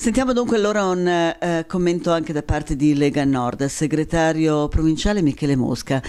Sentiamo dunque allora un eh, eh, commento anche da parte di Lega Nord, segretario provinciale Michele Mosca.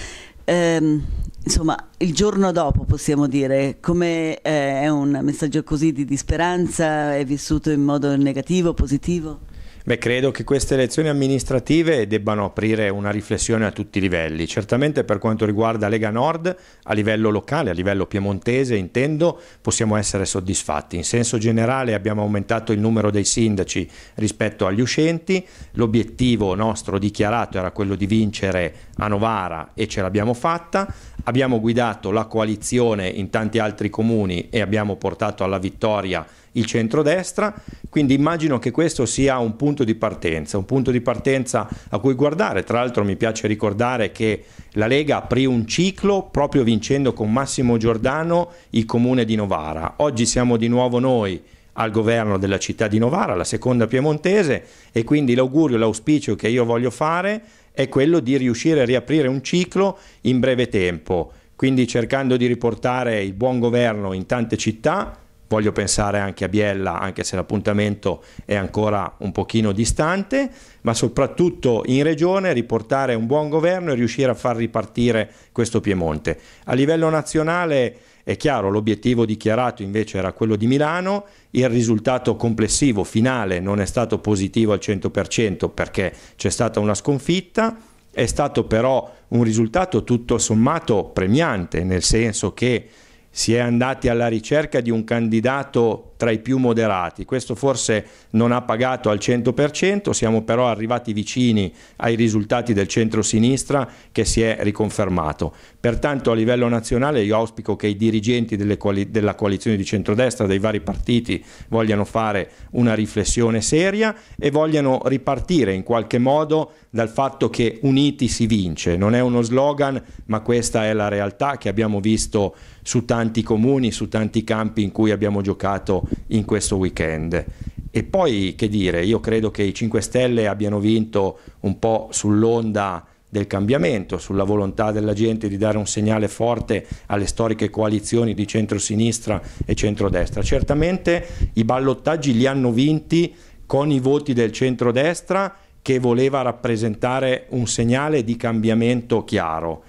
Ehm, insomma, il giorno dopo possiamo dire, come eh, è un messaggio così di, di speranza, è vissuto in modo negativo, positivo? Beh, credo che queste elezioni amministrative debbano aprire una riflessione a tutti i livelli, certamente per quanto riguarda Lega Nord, a livello locale, a livello piemontese intendo, possiamo essere soddisfatti. In senso generale abbiamo aumentato il numero dei sindaci rispetto agli uscenti, l'obiettivo nostro dichiarato era quello di vincere a Novara e ce l'abbiamo fatta, abbiamo guidato la coalizione in tanti altri comuni e abbiamo portato alla vittoria il centrodestra, quindi immagino che questo sia un punto di partenza, un punto di partenza a cui guardare. Tra l'altro mi piace ricordare che la Lega aprì un ciclo proprio vincendo con Massimo Giordano il comune di Novara. Oggi siamo di nuovo noi al governo della città di Novara, la seconda piemontese, e quindi l'augurio, l'auspicio che io voglio fare è quello di riuscire a riaprire un ciclo in breve tempo, quindi cercando di riportare il buon governo in tante città voglio pensare anche a Biella, anche se l'appuntamento è ancora un pochino distante, ma soprattutto in regione riportare un buon governo e riuscire a far ripartire questo Piemonte. A livello nazionale è chiaro, l'obiettivo dichiarato invece era quello di Milano, il risultato complessivo finale non è stato positivo al 100% perché c'è stata una sconfitta, è stato però un risultato tutto sommato premiante, nel senso che si è andati alla ricerca di un candidato tra i più moderati. Questo forse non ha pagato al 100%, siamo però arrivati vicini ai risultati del centro-sinistra che si è riconfermato. Pertanto a livello nazionale io auspico che i dirigenti coali della coalizione di centrodestra, dei vari partiti, vogliano fare una riflessione seria e vogliano ripartire in qualche modo dal fatto che uniti si vince. Non è uno slogan, ma questa è la realtà che abbiamo visto su tanti comuni, su tanti campi in cui abbiamo giocato in questo weekend. E poi che dire, io credo che i 5 Stelle abbiano vinto un po' sull'onda del cambiamento, sulla volontà della gente di dare un segnale forte alle storiche coalizioni di centrosinistra e centrodestra. Certamente i ballottaggi li hanno vinti con i voti del centrodestra che voleva rappresentare un segnale di cambiamento chiaro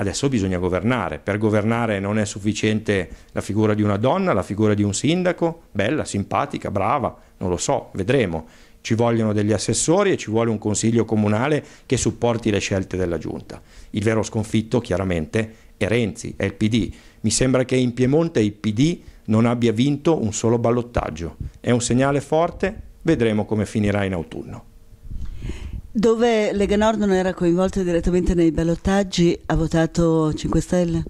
Adesso bisogna governare, per governare non è sufficiente la figura di una donna, la figura di un sindaco, bella, simpatica, brava, non lo so, vedremo. Ci vogliono degli assessori e ci vuole un consiglio comunale che supporti le scelte della giunta. Il vero sconfitto, chiaramente, è Renzi, è il PD. Mi sembra che in Piemonte il PD non abbia vinto un solo ballottaggio. È un segnale forte, vedremo come finirà in autunno. Dove Lega Nord non era coinvolta direttamente nei ballottaggi, ha votato 5 Stelle?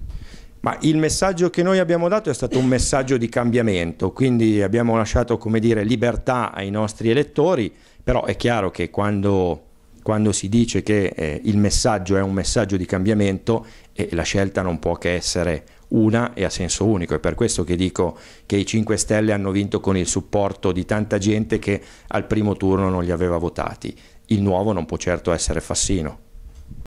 Ma il messaggio che noi abbiamo dato è stato un messaggio di cambiamento, quindi abbiamo lasciato dire, libertà ai nostri elettori, però è chiaro che quando, quando si dice che eh, il messaggio è un messaggio di cambiamento, eh, la scelta non può che essere una e a senso unico. È per questo che dico che i 5 Stelle hanno vinto con il supporto di tanta gente che al primo turno non li aveva votati. Il nuovo non può certo essere Fassino.